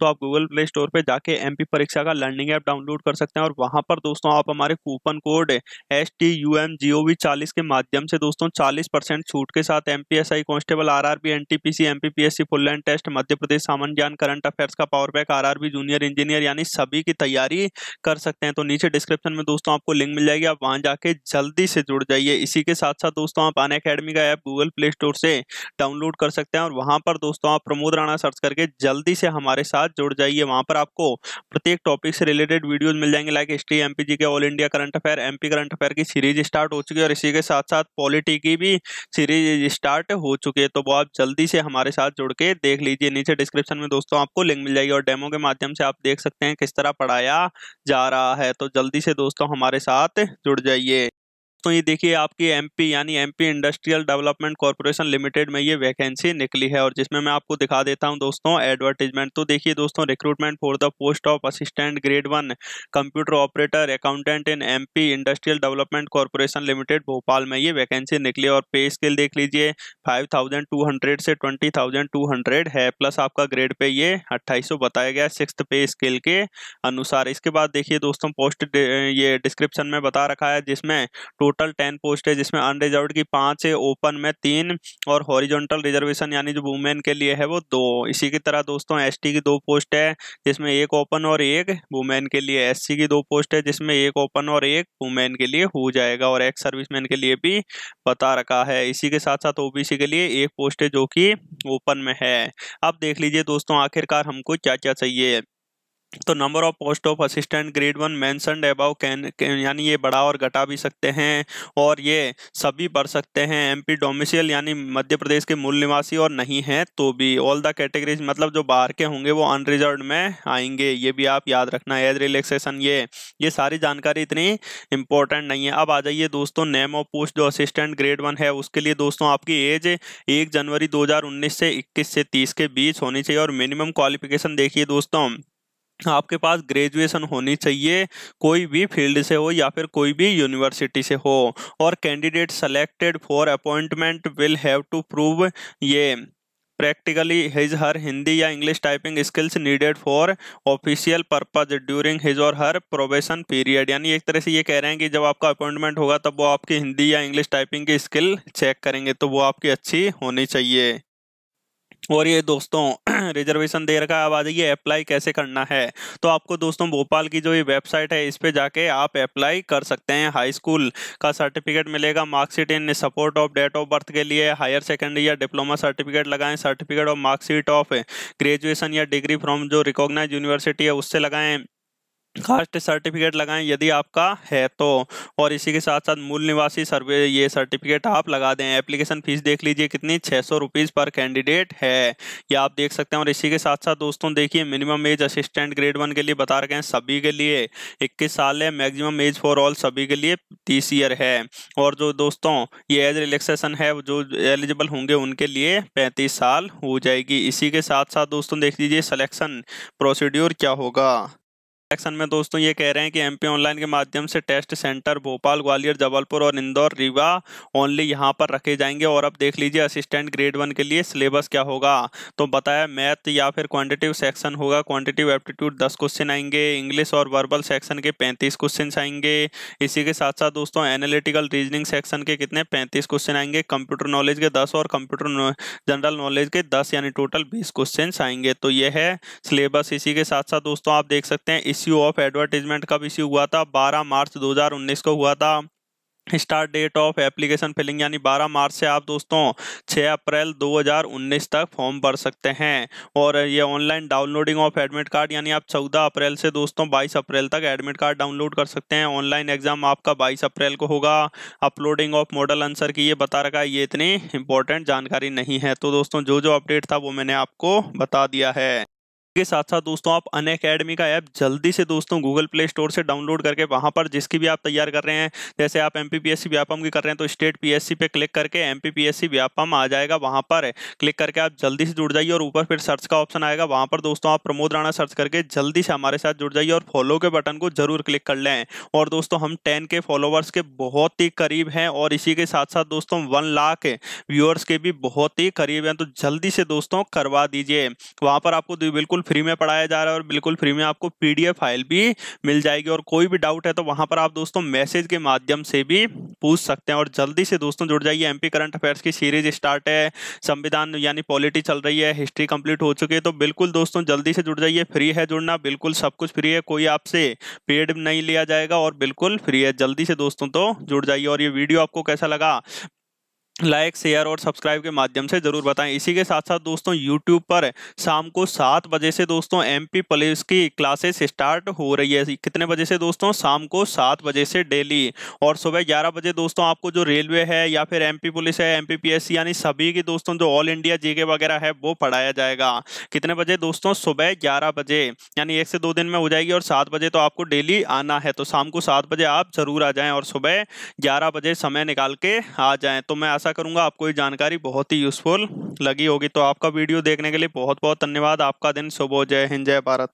दोस्तों तो आप गूगल प्ले स्टोर पे जाके एम परीक्षा का लर्निंग ऐप डाउनलोड कर सकते हैं और वहाँ पर दोस्तों आप हमारे coupon code S T U M G O V चालीस के माध्यम से दोस्तों चालीस परसेंट छूट के साथ M P S I constable R R B N T P C M P P S C full and test Madhya Pradesh सामान्य ज्ञान करंट अफेयर्स का power back R R B junior engineer यानी सभी की तैयारी कर सकते हैं तो नीचे डिस्क्रिप्शन में दोस्तों आपको लिंक मिल जाएगी आप वहाँ जाके जल्दी से जुड़ जाइए इसी के साथ साथ दोस्तों आप अन अकेडमी का ऐप गूगल प्ले स्टोर से डाउनलोड कर सकते हैं और वहाँ पर दोस्तों आप प्रमोद राणा सर्च करके जल्दी से हमारे साथ साथ जुड़ जाइए वहाँ पर आपको प्रत्येक टॉपिक से रिलेटेड वीडियोज मिल जाएंगे like history M K all India current affair M current affair की सीरीज स्टार्ट हो चुकी है और इसी के साथ साथ पॉलिटी की भी सीरीज स्टार्ट हो चुकी है तो वो आप जल्दी से हमारे साथ जुड़ के देख लीजिए नीचे डिस्क्रिप्शन में दोस्तों आपको लिंक मिल जाएगी और डेमो के माध्यम से आप देख सकते हैं किस तरह पढ़ाया जा रहा है तो जल्दी से दोस्तों हमारे साथ जुड़ जाइए दोस्तों ये देखिए आपकी एमपी यानी MP industrial development corporation limited में ये वैकेंसी निकली है और जिसमें मैं आपको दिखा देता हूँ दोस्तों एडवर्टीजमेंट तो देखिए दोस्तों recruitment for the post of assistant grade one computer operator accountant in M industrial development corporation limited Bhopal में ये वैकेंसी निकली और पे स्केल देख लीजिए फाइव थाउजेंड टू हंड्रेड से ट्वेंटी थाउजेंड टू हंड्रेड है प्लस आपका ग्रेड पे ये अट्ठाईस बताया गया सिक्स पे स्केल के अनुसार इसके बाद देखिए दोस्तों पोस्ट ये डिस्क्रिप्शन में बता रखा है जिसमें टोटल टोटल टेन पोस्ट है जिसमें अनरिजर्व की पाँच है ओपन में तीन और हॉरिजॉन्टल रिजर्वेशन यानी जो वुमेन के लिए है वो दो इसी की तरह दोस्तों एस की दो पोस्ट है जिसमें एक ओपन और एक वुमेन के लिए एस की दो पोस्ट है जिसमें एक ओपन और एक वुमेन के लिए हो जाएगा और एक्स सर्विसमैन के लिए भी बता रखा है इसी के साथ साथ ओबीसी के लिए एक पोस्ट है जो कि ओपन में है अब देख लीजिए दोस्तों आखिरकार हमको क्या क्या चाहिए तो number of post of assistant grade one mentioned above can यानी ये बढ़ा और घटा भी सकते हैं और ये सभी बढ़ सकते हैं एमपी डोमिसियल यानी मध्य प्रदेश के मूल निवासी और नहीं हैं तो भी ऑल द कैटेगरीज मतलब जो बाहर के होंगे वो अनरिजर्व में आएंगे ये भी आप याद रखना एज रिलैक्सेशन ये ये सारी जानकारी इतनी इंपॉर्टेंट नहीं है अब आ जाइए दोस्तों नेम ऑफ पोस्ट जो असिस्टेंट ग्रेड वन है उसके लिए दोस्तों आपकी एज एक जनवरी दो से इक्कीस से तीस के बीच होनी चाहिए और मिनिमम क्वालिफिकेशन देखिए दोस्तों आपके पास ग्रेजुएशन होनी चाहिए कोई भी फील्ड से हो या फिर कोई भी यूनिवर्सिटी से हो और candidate selected for appointment will have to prove ये प्रैक्टिकली हिज हर हिंदी या English typing skills needed for official purpose during his और हर प्रोबेशन पीरियड यानी एक तरह से ये कह रहे हैं कि जब आपका अपॉइंटमेंट होगा तब वो आपकी हिंदी या इंग्लिश टाइपिंग की स्किल चेक करेंगे तो वो आपकी अच्छी होनी चाहिए और ये दोस्तों रिजर्वेशन दे रखा है अब आ जाइए अप्लाई कैसे करना है तो आपको दोस्तों भोपाल की जो ये वेबसाइट है इस पे जाके आप अप्लाई कर सकते हैं हाई स्कूल का सर्टिफिकेट मिलेगा marksheet in support of date of birth के लिए हायर सेकेंडरी या डिप्लोमा सर्टिफिकेट लगाएं certificate of marksheet of graduation या डिग्री फ्रॉम जो रिकॉग्नाइज यूनिवर्सिटी है उससे लगाएं कास्ट सर्टिफिकेट लगाएं यदि आपका है तो और इसी के साथ साथ मूल निवासी सर्वे ये सर्टिफिकेट आप लगा दें एप्लीकेशन फीस देख लीजिए कितनी छः सौ रुपीज़ पर कैंडिडेट है ये आप देख सकते हैं और इसी के साथ साथ दोस्तों देखिए minimum age assistant grade one के लिए बता रखे हैं सभी के लिए इक्कीस साल है मैगजिमम एज फॉर ऑल सभी के लिए तीस ईयर है और जो दोस्तों ये एज रिलेक्सेसन है जो एलिजिबल होंगे उनके लिए पैंतीस साल हो जाएगी इसी के साथ साथ दोस्तों देख लीजिए सलेक्शन प्रोसीड्योर क्या होगा सेक्शन में दोस्तों ये कह रहे हैं कि एमपी ऑनलाइन के माध्यम से टेस्ट सेंटर भोपाल ग्वालियर जबलपुर और इंदौर रीवा ओनली यहाँ पर रखे जाएंगे और अब देख लीजिए असिस्टेंट ग्रेड वन के लिए सिलेबस क्या होगा तो बताया मैथ या फिर क्वान्टिटिव सेक्शन होगा क्वान्टिटिव एप्टीट्यूड दस क्वेश्चन आएंगे इंग्लिश और वर्बल सेक्शन के पैंतीस क्वेश्चन आएंगे इसी के साथ साथ दोस्तों एनालिटिकल रीजनिंग सेक्शन के कितने पैंतीस क्वेश्चन आएंगे कंप्यूटर नॉलेज के दस और कंप्यूटर जनरल नॉलेज के दस यानी टोटल बीस क्वेश्चन आएंगे तो यह है सिलेबस इसी के साथ साथ दोस्तों आप देख सकते हैं इस इश्यू ऑफ एडवर्टीजमेंट कब इश्यू हुआ था 12 मार्च 2019 को हुआ था start date of application filling यानी 12 मार्च से आप दोस्तों 6 अप्रैल 2019 तक फॉर्म भर सकते हैं और ये online downloading of admit card यानी आप 14 अप्रैल से दोस्तों 22 अप्रैल तक एडमिट कार्ड डाउनलोड कर सकते हैं ऑनलाइन एग्जाम आपका 22 अप्रैल को होगा अपलोडिंग ऑफ मॉडल आंसर की ये बता रखा है ये इतनी इंपॉर्टेंट जानकारी नहीं है तो दोस्तों जो जो अपडेट था वो मैंने आपको बता दिया है के साथ साथ दोस्तों आप अन अकेडमी का ऐप जल्दी से दोस्तों गूगल प्ले स्टोर से डाउनलोड करके वहाँ पर जिसकी भी आप तैयार कर रहे हैं जैसे आप एम पी व्यापम की कर रहे हैं तो स्टेट पी पे क्लिक करके एम पी व्यापम आ जाएगा वहाँ पर क्लिक करके आप जल्दी से जुड़ जाइए और ऊपर फिर सर्च का ऑप्शन आएगा वहाँ पर दोस्तों आप प्रमोद राणा सर्च करके जल्दी से हमारे साथ जुड़ जाइए और फॉलो के बटन को जरूर क्लिक कर लें और दोस्तों हम टेन के फॉलोवर्स के बहुत ही करीब हैं और इसी के साथ साथ दोस्तों वन लाख व्यूअर्स के भी बहुत ही करीब हैं तो जल्दी से दोस्तों करवा दीजिए वहाँ पर आपको बिल्कुल फ्री में पढ़ाया जा रहा है और बिल्कुल फ्री में आपको पीडीएफ फाइल भी मिल जाएगी और कोई भी डाउट है तो वहां पर आप दोस्तों मैसेज के माध्यम से भी पूछ सकते हैं और जल्दी से दोस्तों जुड़ जाइए एमपी करंट अफेयर्स की सीरीज स्टार्ट है संविधान यानी पॉलिटी चल रही है हिस्ट्री कंप्लीट हो चुकी है तो बिल्कुल दोस्तों जल्दी से जुड़ जाइए फ्री है जुड़ना बिल्कुल सब कुछ फ्री है कोई आपसे पेड नहीं लिया जाएगा और बिल्कुल फ्री है जल्दी से दोस्तों तो जुड़ जाइए और ये वीडियो आपको कैसा लगा लाइक शेयर और सब्सक्राइब के माध्यम से जरूर बताएं इसी के साथ साथ दोस्तों यूट्यूब पर शाम को सात बजे से दोस्तों एमपी पुलिस की क्लासेस स्टार्ट हो रही है कितने बजे से दोस्तों शाम को सात बजे से डेली और सुबह ग्यारह बजे दोस्तों आपको जो रेलवे है या फिर एमपी पुलिस है एमपी पीएससी यानी सभी की दोस्तों जो ऑल इंडिया के वगैरह है वो पढ़ाया जाएगा कितने बजे दोस्तों सुबह ग्यारह बजे यानी एक से दो दिन में हो जाएगी और सात बजे तो आपको डेली आना है तो शाम को सात बजे आप जरूर आ जाएँ और सुबह ग्यारह बजे समय निकाल के आ जाएँ तो मैं आशा करूँगा आपको ये जानकारी बहुत ही यूज़फुल लगी होगी तो आपका वीडियो देखने के लिए बहुत बहुत धन्यवाद आपका दिन शुभ हो जय हिंद जय भारत